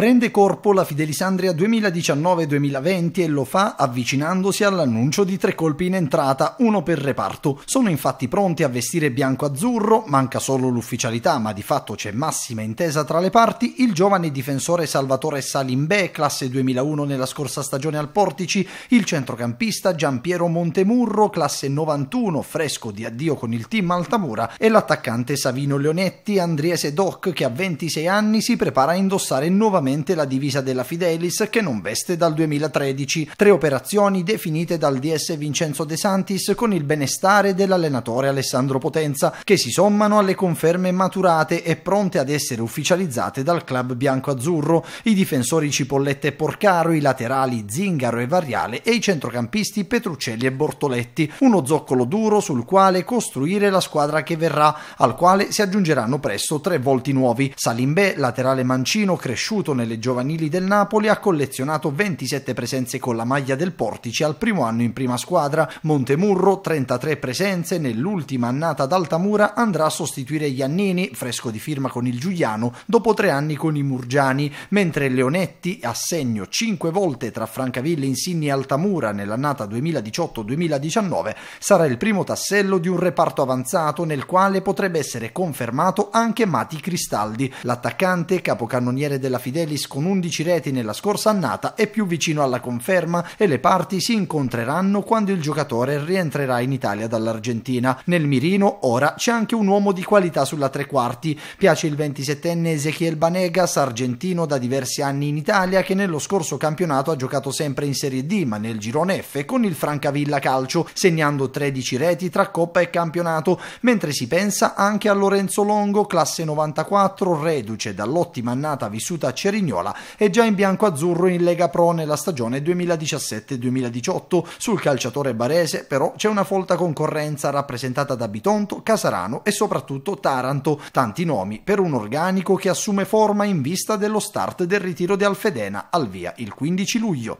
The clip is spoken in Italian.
Prende corpo la Fidelisandria 2019-2020 e lo fa avvicinandosi all'annuncio di tre colpi in entrata, uno per reparto. Sono infatti pronti a vestire bianco-azzurro, manca solo l'ufficialità, ma di fatto c'è massima intesa tra le parti, il giovane difensore Salvatore Salimbè, classe 2001 nella scorsa stagione al Portici, il centrocampista Giampiero Montemurro, classe 91, fresco di addio con il team Altamura, e l'attaccante Savino Leonetti, andriese Doc, che a 26 anni si prepara a indossare nuovamente nuovamente la divisa della Fidelis che non veste dal 2013, tre operazioni definite dal DS Vincenzo De Santis con il benestare dell'allenatore Alessandro Potenza, che si sommano alle conferme maturate e pronte ad essere ufficializzate dal club bianco-azzurro, i difensori Cipollette e Porcaro, i laterali Zingaro e Variale e i centrocampisti Petruccelli e Bortoletti, uno zoccolo duro sul quale costruire la squadra che verrà, al quale si aggiungeranno presto tre volti nuovi, Salimbè, laterale mancino cresciuto appunto nelle giovanili del Napoli ha collezionato 27 presenze con la maglia del Portici al primo anno in prima squadra, Montemurro 33 presenze, nell'ultima annata ad Altamura andrà a sostituire Iannini, fresco di firma con il Giuliano, dopo tre anni con i Murgiani, mentre Leonetti a segno 5 volte tra Francavilla, Insigni e Altamura nell'annata 2018-2019 sarà il primo tassello di un reparto avanzato nel quale potrebbe essere confermato anche Mati Cristaldi, l'attaccante capocannoniere della Fidel Fidelis con 11 reti nella scorsa annata è più vicino alla conferma e le parti si incontreranno quando il giocatore rientrerà in Italia dall'Argentina. Nel mirino ora c'è anche un uomo di qualità sulla tre quarti. Piace il 27enne Ezechiel Banegas, argentino da diversi anni in Italia, che nello scorso campionato ha giocato sempre in Serie D ma nel girone F con il Francavilla Calcio, segnando 13 reti tra Coppa e campionato, mentre si pensa anche a Lorenzo Longo, classe 94, reduce dall'ottima annata vissuta a Cerro Cerignola è già in bianco-azzurro in Lega Pro nella stagione 2017-2018. Sul calciatore barese però c'è una folta concorrenza rappresentata da Bitonto, Casarano e soprattutto Taranto, tanti nomi per un organico che assume forma in vista dello start del ritiro di Alfedena al via il 15 luglio.